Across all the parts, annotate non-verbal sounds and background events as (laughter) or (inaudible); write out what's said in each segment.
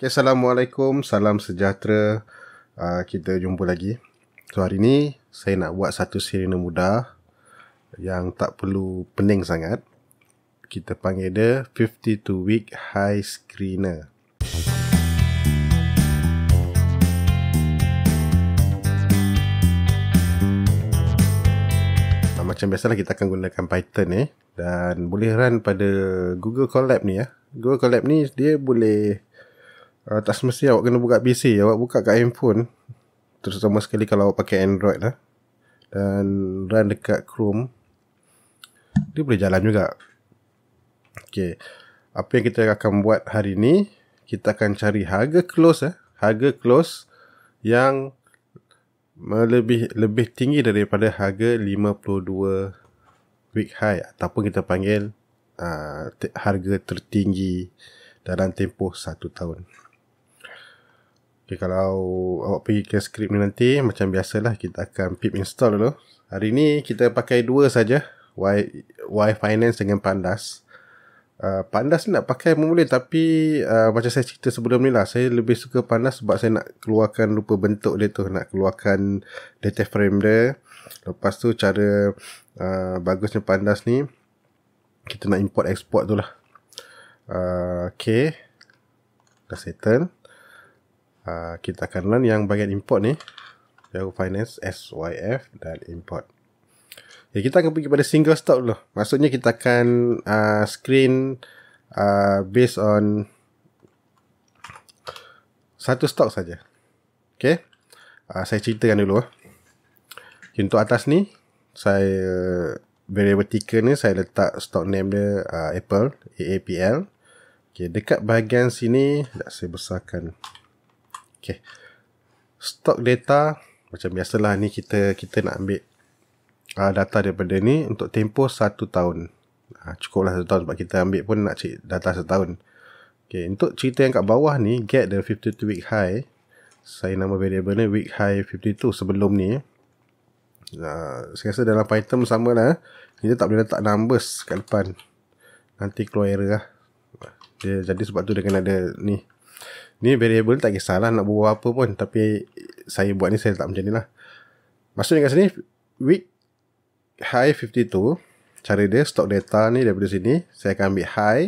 Okay, Assalamualaikum, salam sejahtera. Uh, kita jumpa lagi. So, hari ni saya nak buat satu siri mudah yang tak perlu pening sangat. Kita panggil dia 52 Week High Screener. Ah, macam biasalah kita akan gunakan Python ni eh, dan boleh run pada Google Colab ni ya. Eh. Google Colab ni dia boleh uh, tak semestinya awak kena buka PC awak buka kat handphone terutama sekali kalau awak pakai Android lah dan run dekat Chrome dia boleh jalan juga Okay. apa yang kita akan buat hari ni kita akan cari harga close eh harga close yang lebih lebih tinggi daripada harga 52 week high ataupun kita panggil uh, harga tertinggi dalam tempoh satu tahun. Okay, kalau awak pergi ke skrip ni nanti, macam biasalah kita akan pip install dulu. Hari ni kita pakai dua saja, Y, y Finance dengan Pandas. Uh, pandas ni nak pakai pun boleh tapi uh, macam saya cerita sebelum ni lah saya lebih suka pandas sebab saya nak keluarkan lupa bentuk dia tu nak keluarkan data frame dia lepas tu cara uh, bagusnya pandas ni kita nak import export tu lah uh, ok dah settle Ah, kita akan learn yang bahagian import ni yahoo finance syf dan import ya kita akan pergi pada single stop dulu maksudnya kita akan uh, screen uh, based on satu stock saja okey uh, saya ceritakan dulu eh. untuk atas ni saya variable ticker ni saya letak stock name dia uh, apple aapl Okay, dekat bahagian sini, tak saya besarkan. Okay. Stock data macam biasalah ni kita kita nak ambil uh, data daripada ni untuk tempoh satu tahun. Uh, cukuplah satu tahun sebab kita ambil pun nak cek data satu tahun. Okay. Untuk cerita yang kat bawah ni, get the 52 week high. Saya nama variable ni week high 52 sebelum ni. Uh, saya rasa dalam Python sama lah. Eh. Kita tak boleh letak numbers kat depan. Nanti keluar error lah. Dia, jadi sebab tu dia kena ada ni. Uh, Ni variable tak kisahlah nak buat apa pun. Tapi saya buat ni saya tak macam ni lah. Maksudnya kat sini, week high 52. Cara dia, stock data ni daripada sini. Saya akan ambil high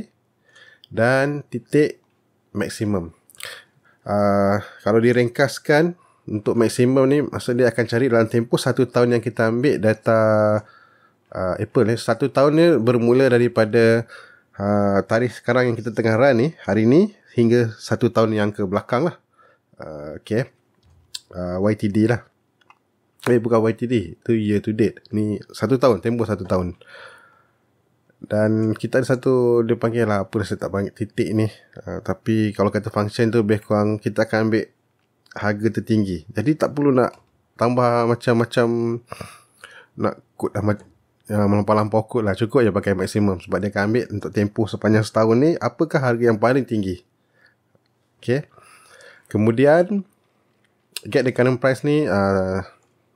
dan titik maksimum. Uh, kalau direngkaskan untuk maksimum ni, maksudnya dia akan cari dalam tempoh satu tahun yang kita ambil data uh, ah, Apple ni. Satu tahun ni bermula daripada uh, tarikh sekarang yang kita tengah run ni, hari ni, hingga satu tahun yang ke belakang lah. Uh, okay. Uh, ha, YTD lah. Eh, bukan YTD. tu year to date. Ni satu tahun. Tempoh satu tahun. Dan kita ada satu, dia panggil lah apa, saya tak panggil titik ni. Uh, tapi kalau kata function tu, lebih kurang kita akan ambil harga tertinggi. Jadi tak perlu nak tambah macam-macam nak kod lah, uh, melampau-lampau kot lah. Cukup je pakai maksimum. Sebab dia akan ambil untuk tempoh sepanjang setahun ni, apakah harga yang paling tinggi? Okay. Kemudian, get the current price ni, uh,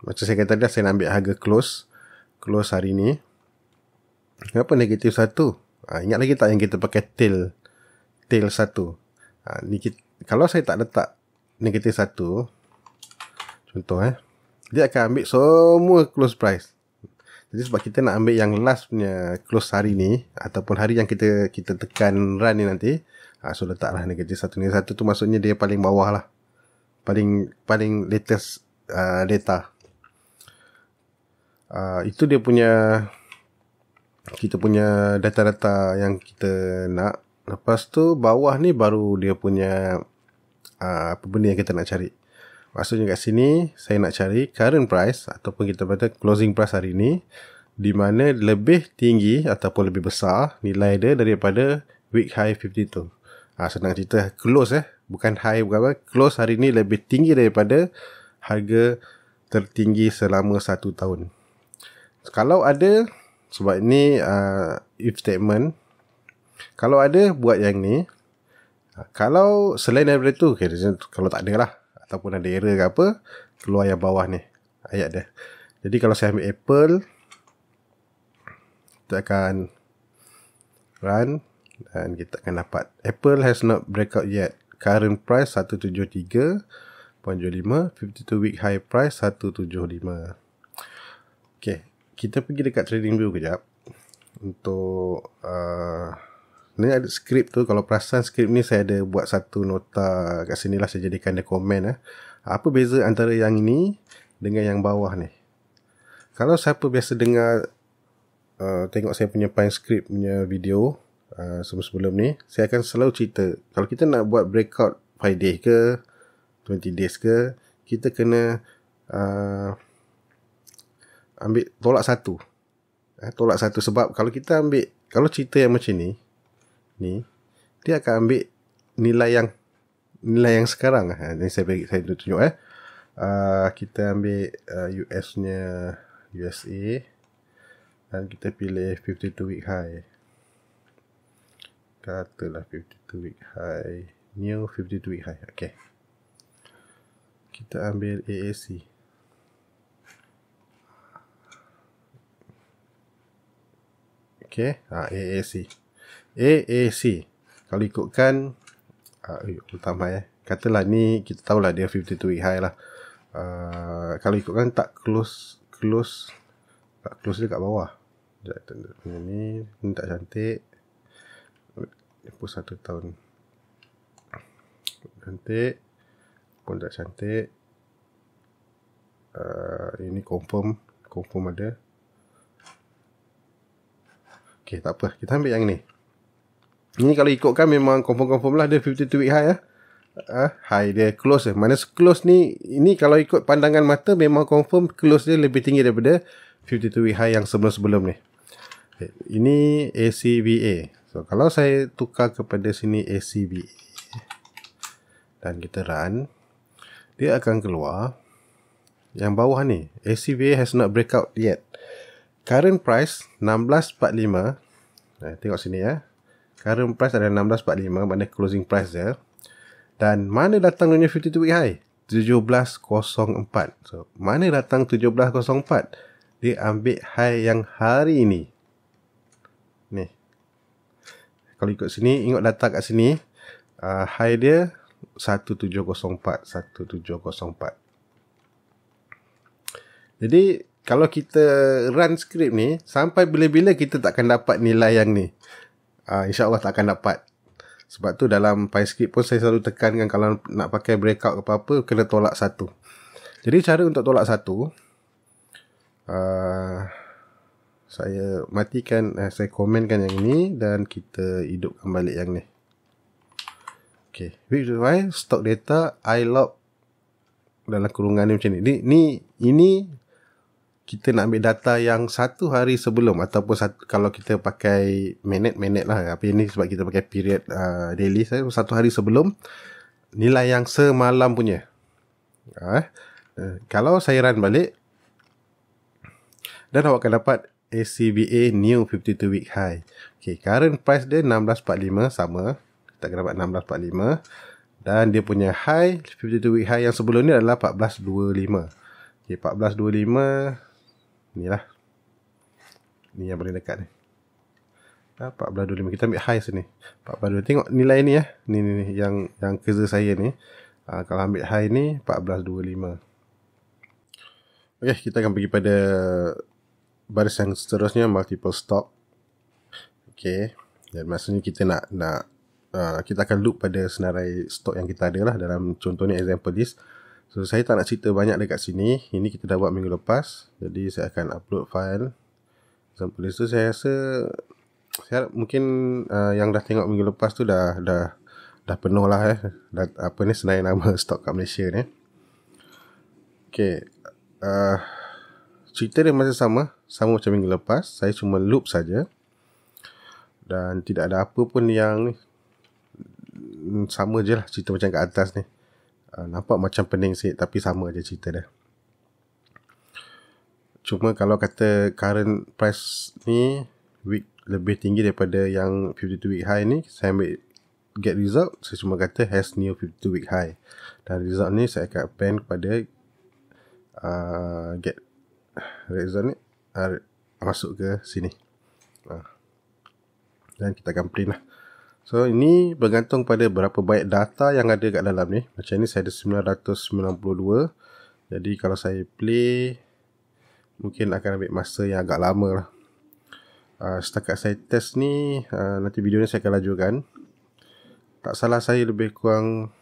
macam saya kata tadi, saya nak ambil harga close. Close hari ni. Kenapa negatif satu? Uh, ingat lagi tak yang kita pakai tail? Tail satu. Uh, ni kita, kalau saya tak letak negatif satu, contoh eh, dia akan ambil semua close price. Jadi sebab kita nak ambil yang last punya close hari ni ataupun hari yang kita kita tekan run ni nanti. Ha, so letaklah negatif satu ni satu tu maksudnya dia paling bawah lah. Paling paling latest uh, data. Uh, itu dia punya kita punya data-data yang kita nak. Lepas tu bawah ni baru dia punya uh, apa benda yang kita nak cari. Maksudnya kat sini saya nak cari current price ataupun kita kata closing price hari ini di mana lebih tinggi ataupun lebih besar nilai dia daripada week high 52. Ah ha, senang cerita close eh bukan high bukan apa close hari ini lebih tinggi daripada harga tertinggi selama satu tahun. Kalau ada sebab ini uh, if statement kalau ada buat yang ni ha, kalau selain daripada tu okay, kalau tak ada lah ataupun ada error ke apa keluar yang bawah ni ayat dia jadi kalau saya ambil apple kita akan run dan kita akan dapat apple has not breakout yet current price 173.25 52 week high price 175 Okay, kita pergi dekat trading view kejap untuk uh, Ni ada skrip tu Kalau perasan skrip ni Saya ada buat satu nota Kat sini lah Saya jadikan dia komen eh. Apa beza antara yang ini Dengan yang bawah ni Kalau siapa biasa dengar uh, Tengok saya punya pine script punya video uh, Sebelum-sebelum ni Saya akan selalu cerita Kalau kita nak buat breakout 5 days ke 20 days ke Kita kena uh, Ambil tolak satu eh, Tolak satu Sebab kalau kita ambil kalau cerita yang macam ni, ni dia akan ambil nilai yang nilai yang sekarang ha, ni saya saya tunjuk eh uh, kita ambil uh, ah, US nya USA dan kita pilih 52 week high katalah 52 week high new 52 week high okey kita ambil AAC Okay ah AAC AAC kalau ikutkan uh, ah, eh, utama ya eh. katalah ni kita tahu lah dia 52 week high lah uh, kalau ikutkan tak close close tak close dekat bawah sekejap ni, ni tak cantik pun satu tahun cantik pun tak cantik uh, ini confirm confirm ada Okay, tak apa. Kita ambil yang ni. Ini kalau ikutkan memang confirm-confirm lah dia 52 week high ya, Eh. Uh, high dia close eh. Minus close ni, ini kalau ikut pandangan mata memang confirm close dia lebih tinggi daripada 52 week high yang sebelum-sebelum ni. Okay. Eh, ini ACVA. So, kalau saya tukar kepada sini ACVA dan kita run, dia akan keluar yang bawah ni. ACVA has not breakout yet. Current price 16.45 Nah, eh, tengok sini ya. Eh. Current price adalah 16.45 Maksudnya closing price dia Dan mana datang dunia 52 week high 17.04 So mana datang 17.04 Dia ambil high yang hari ini Ni Kalau ikut sini Ingat data kat sini uh, High dia 1704 1704 Jadi kalau kita run script ni sampai bila-bila kita takkan dapat nilai yang ni uh, insyaAllah tak akan dapat. Sebab tu dalam PyScript pun saya selalu tekankan kalau nak pakai breakout ke apa-apa, kena tolak satu. Jadi cara untuk tolak satu, uh, saya matikan, uh, saya komenkan yang ni dan kita hidupkan balik yang ni. Okay, which is why stock data ILOP dalam kurungan ni macam ni. Ni, ni ini kita nak ambil data yang satu hari sebelum ataupun satu, kalau kita pakai minute-minute lah tapi ini sebab kita pakai period uh, daily saya satu hari sebelum nilai yang semalam punya uh, kalau saya run balik dan awak akan dapat ACBA new 52 week high okay, current price dia 16.45 sama kita akan dapat 16.45 dan dia punya high 52 week high yang sebelum ni adalah 14.25. Okey 14.25 ni lah ni yang paling dekat ni ah, 14.25 kita ambil high sini Pak 14.25 tengok nilai ni ya eh. ni ni ni yang yang kerja saya ni ah, kalau ambil high ni 14.25 Okay, kita akan pergi pada baris yang seterusnya multiple stop Okay, dan maksudnya kita nak nak uh, kita akan loop pada senarai stok yang kita ada lah dalam contohnya example this So saya tak nak cerita banyak dekat sini. Ini kita dah buat minggu lepas. Jadi saya akan upload file. Sampai itu saya rasa saya mungkin uh, yang dah tengok minggu lepas tu dah dah dah penuh lah eh. Dah, apa ni senarai nama (laughs) stok kat Malaysia ni. Okay. Uh, cerita dia masih sama. Sama macam minggu lepas. Saya cuma loop saja Dan tidak ada apa pun yang hmm, Sama je lah cerita macam kat atas ni. Ah, nampak macam pening sikit tapi sama aja cerita dia. Cuma kalau kata current price ni week lebih tinggi daripada yang 52 week high ni, saya ambil get result, saya cuma kata has new 52 week high. Dan result ni saya akan append kepada uh, get result ni uh, masuk ke sini. Uh. Dan kita akan print lah. So ini bergantung pada berapa banyak data yang ada kat dalam ni. Macam ni saya ada 992. Jadi kalau saya play mungkin akan ambil masa yang agak lama lah. Uh, setakat saya test ni uh, nanti video ni saya akan lajukan. Tak salah saya lebih kurang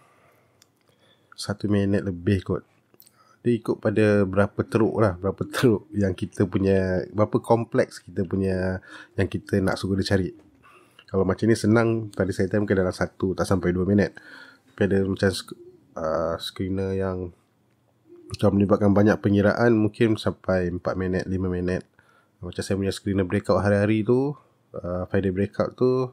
satu minit lebih kot. Dia ikut pada berapa teruk lah. Berapa teruk yang kita punya. Berapa kompleks kita punya. Yang kita nak suruh dia cari kalau macam ni senang tadi saya time mungkin dalam satu tak sampai dua minit tapi ada macam sk- uh, screener yang macam menyebabkan banyak pengiraan mungkin sampai empat minit lima minit macam saya punya screener breakout hari-hari tu uh, Friday breakout tu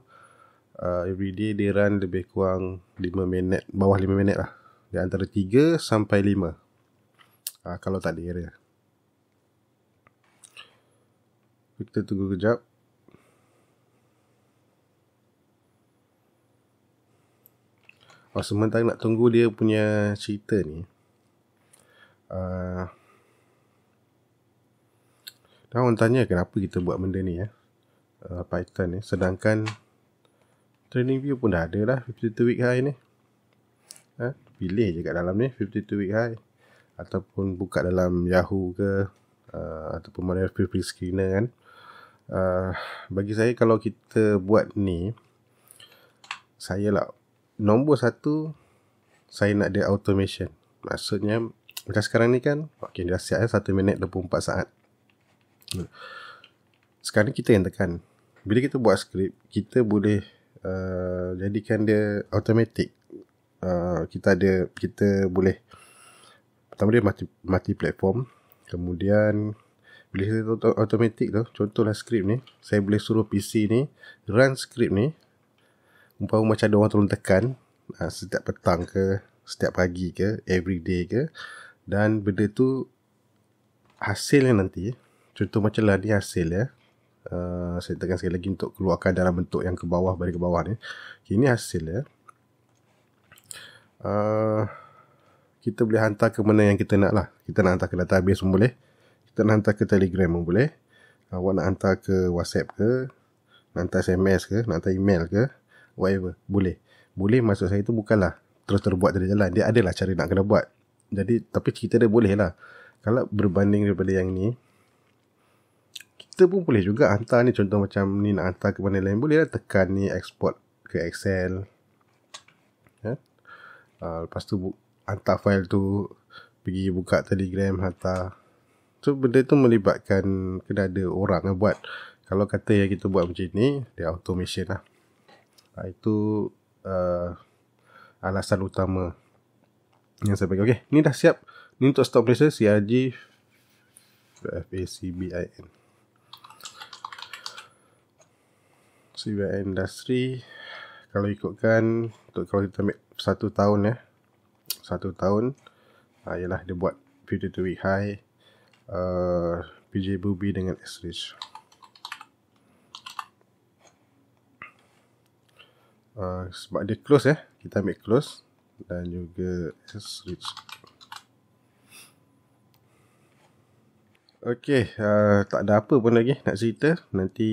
uh, everyday dia run lebih kurang lima minit bawah lima minit lah di antara tiga sampai lima. uh, kalau tak ada area kita tunggu kejap Oh, sementara nak tunggu dia punya cerita ni. Uh, orang tanya kenapa kita buat benda ni ya. Eh? Uh, Python ni. Sedangkan training view pun dah ada lah. 52 week high ni. Ha? Huh? Pilih je kat dalam ni. 52 week high. Ataupun buka dalam Yahoo ke. Uh, ataupun mana free screener kan. Uh, bagi saya kalau kita buat ni. Saya lah Nombor satu Saya nak dia automation Maksudnya Macam sekarang ni kan Okay dah siap ya Satu minit 24 saat hmm. Sekarang ni kita yang tekan Bila kita buat skrip Kita boleh uh, Jadikan dia Automatic uh, Kita ada Kita boleh Pertama dia multi, multi platform Kemudian Bila kita automatic tu Contohlah skrip ni Saya boleh suruh PC ni Run skrip ni umpama macam ada orang tolong tekan uh, setiap petang ke setiap pagi ke every day ke dan benda tu hasilnya nanti contoh macam lah ni hasil ya uh, saya tekan sekali lagi untuk keluarkan dalam bentuk yang ke bawah balik ke bawah ni okay, ini hasil ya uh, kita boleh hantar ke mana yang kita nak lah kita nak hantar ke database pun boleh kita nak hantar ke telegram pun boleh awak nak hantar ke whatsapp ke nak hantar sms ke nak hantar email ke whatever boleh boleh maksud saya itu bukanlah terus terbuat dari jalan dia adalah cara nak kena buat jadi tapi cerita dia boleh lah kalau berbanding daripada yang ni kita pun boleh juga hantar ni contoh macam ni nak hantar ke mana lain boleh lah tekan ni export ke excel ya? Uh, lepas tu bu- hantar file tu pergi buka telegram hantar so benda tu melibatkan kena ada orang yang buat kalau kata yang kita buat macam ni dia automation lah Ah, itu uh, alasan utama yang saya pakai. Okey, ni dah siap. Ni untuk stop pressure CRG FACBIN. CBIN Industri. kalau ikutkan untuk kalau kita ambil satu tahun ya. Satu tahun uh, ialah dia buat 52 week high uh, eh, PJ Bubi dengan s Ah, sebab dia close eh. Kita ambil close dan juga switch. Okay, uh, ah, tak ada apa pun lagi nak cerita. Nanti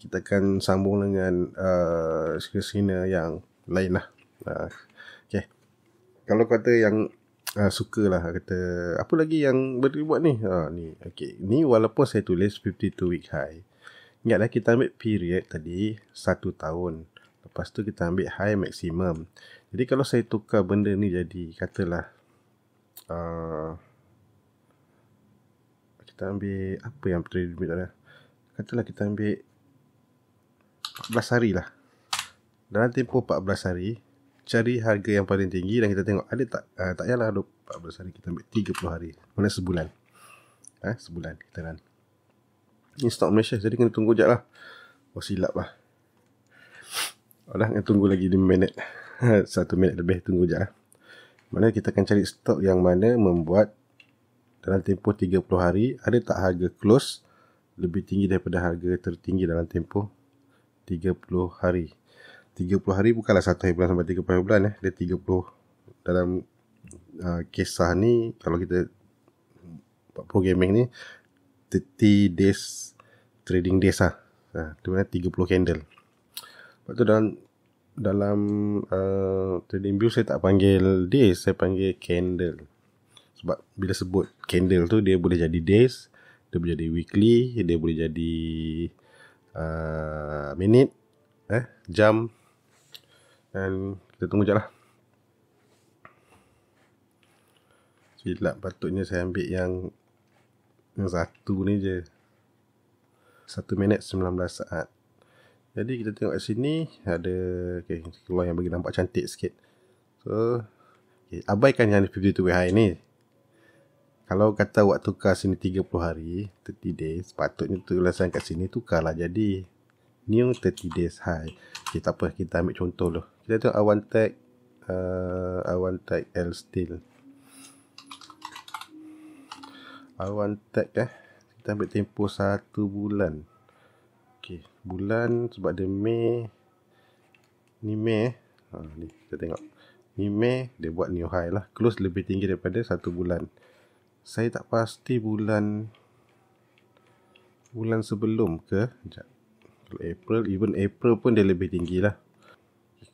kita akan sambung dengan uh, ah, skena yang lain lah. Uh, okay. Kalau kata yang uh, suka lah, kata apa lagi yang boleh buat ni? Uh, ni, okay. ni walaupun saya tulis 52 week high. Ingatlah kita ambil period tadi 1 tahun. Lepas tu kita ambil high maximum. Jadi kalau saya tukar benda ni jadi katalah uh, kita ambil apa yang trade limit ada. Katalah kita ambil 14 hari lah. Dalam tempoh 14 hari cari harga yang paling tinggi dan kita tengok ada tak uh, tak yalah 14 hari kita ambil 30 hari. Mana sebulan. Ha? sebulan kita run. Ini stock Malaysia jadi kena tunggu jap lah. Oh silap lah. Alah, tunggu lagi 5 minit. (laughs) satu minit lebih tunggu je ah. Mana kita akan cari stok yang mana membuat dalam tempoh 30 hari ada tak harga close lebih tinggi daripada harga tertinggi dalam tempoh 30 hari. 30 hari bukanlah satu hari bulan sampai 30 hari bulan eh. Dia 30 dalam uh, kisah ni kalau kita buat programming ni 30 days trading days lah. Ha, tu mana 30 candle. Lepas tu dalam dalam uh, trading view saya tak panggil days saya panggil candle sebab bila sebut candle tu dia boleh jadi days dia boleh jadi weekly dia boleh jadi uh, minute eh jam dan kita tunggu jelah silap patutnya saya ambil yang yang satu ni je satu minit sembilan belas saat jadi kita tengok kat sini ada okay, keluar yang bagi nampak cantik sikit. So okay, abaikan yang 52 to high ni. Kalau kata buat tukar sini 30 hari, 30 days, Patutnya tu, tulisan kat sini tukarlah jadi new 30 days high. Okay, tak apa, kita ambil contoh dulu. Kita tengok awan tag uh, awan tag L steel. Awan tag eh, kita ambil tempoh 1 bulan. Okey, bulan sebab dia Mei. Ni Mei. Ha, ni kita tengok. Ni Mei dia buat new high lah. Close lebih tinggi daripada satu bulan. Saya tak pasti bulan bulan sebelum ke. Sekejap. Kalau April, even April pun dia lebih tinggi lah.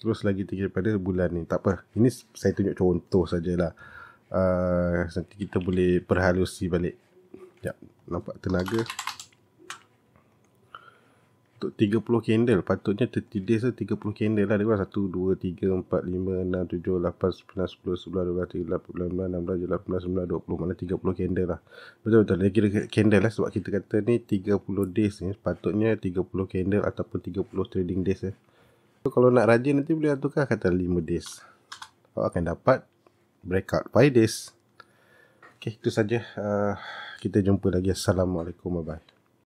Terus lagi tinggi daripada bulan ni. Tak apa. Ini saya tunjuk contoh sajalah. Uh, nanti kita boleh perhalusi balik. Sekejap. Nampak tenaga. Tenaga. 30 candle patutnya tertidis 30 candle lah dia kurang 1 2 3 4 5 6 7 8 9 10 11 12 13 14 15 16 17 18 19 20 21 22 23 24 25 30 candle lah betul betul dia kira candle lah sebab kita kata ni 30 days ni patutnya 30 candle ataupun 30 trading days eh so, kalau nak rajin nanti boleh tukar kata 5 days kau akan dapat breakout 5 days Okay, itu saja. Uh, kita jumpa lagi. Assalamualaikum. Bye-bye.